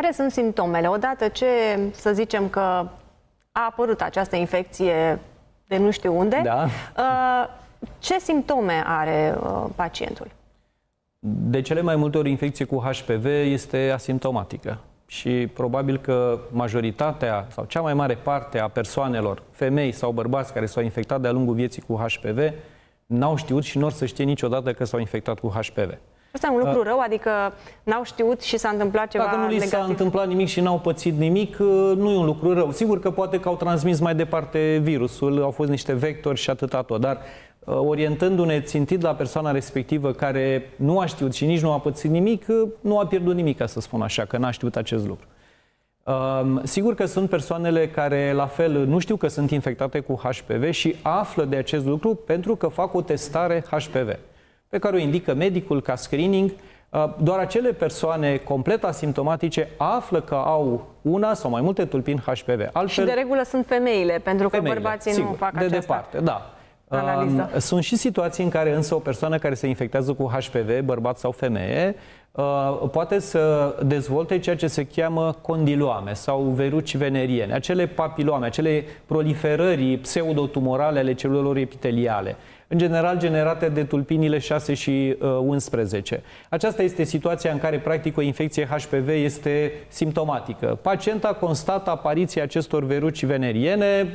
Care sunt simptomele? Odată ce, să zicem că a apărut această infecție de nu știu unde, da. Uh, ce simptome are uh, pacientul? De cele mai multe ori, infecție cu HPV este asimptomatică și probabil că majoritatea sau cea mai mare parte a persoanelor, femei sau bărbați care s-au infectat de-a lungul vieții cu HPV, n-au știut și nu or să știe niciodată că s-au infectat cu HPV. Asta e un lucru rău, adică n-au știut și s-a întâmplat ceva Dacă nu li s-a întâmplat nimic și n-au pățit nimic, uh, nu e un lucru rău. Sigur că poate că au transmis mai departe virusul, au fost niște vectori și atâta tot, dar uh, orientându-ne țintit la persoana respectivă care nu a știut și nici nu a pățit nimic, uh, nu a pierdut nimic, ca să spun așa, că n-a știut acest lucru. Um, sigur că sunt persoanele care, la fel, nu știu că sunt infectate cu HPV și află de acest lucru pentru că fac o testare HPV pe care o indică medicul ca screening. Uh, doar acele persoane complet asimptomatice află că au una sau mai multe tulpini HPV. Altfel, și de regulă sunt femeile, pentru că femeile, bărbații sigur, nu fac de aceasta. De departe, da analiza. Sunt și situații în care însă o persoană care se infectează cu HPV, bărbat sau femeie, uh, poate să dezvolte ceea ce se cheamă condiloame sau veruci veneriene, acele papiloame, acele proliferări pseudotumorale ale celulelor epiteliale, în general generate de tulpinile 6 și 11. Uh, Aceasta este situația în care, practic, o infecție HPV este simptomatică. Pacienta constată apariția acestor veruci veneriene,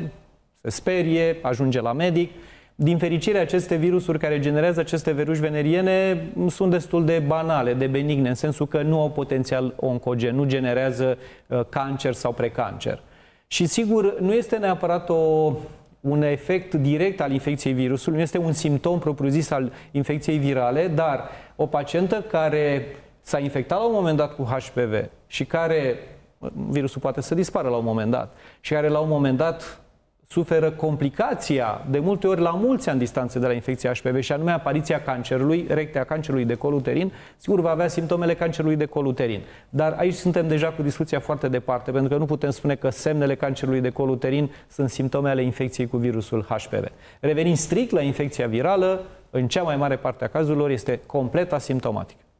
se sperie, ajunge la medic, din fericire, aceste virusuri care generează aceste veruși veneriene sunt destul de banale, de benigne, în sensul că nu au potențial oncogen, nu generează uh, cancer sau precancer. Și sigur, nu este neapărat o, un efect direct al infecției virusului, nu este un simptom propriu-zis al infecției virale, dar o pacientă care s-a infectat la un moment dat cu HPV și care uh, virusul poate să dispară la un moment dat și care la un moment dat suferă complicația, de multe ori la mulți ani distanțe de la infecția HPV, și anume apariția cancerului, rectea cancerului de col uterin, sigur va avea simptomele cancerului de col uterin. Dar aici suntem deja cu discuția foarte departe, pentru că nu putem spune că semnele cancerului de col uterin sunt simptome ale infecției cu virusul HPV. Revenind strict la infecția virală, în cea mai mare parte a cazurilor este complet asimptomatică.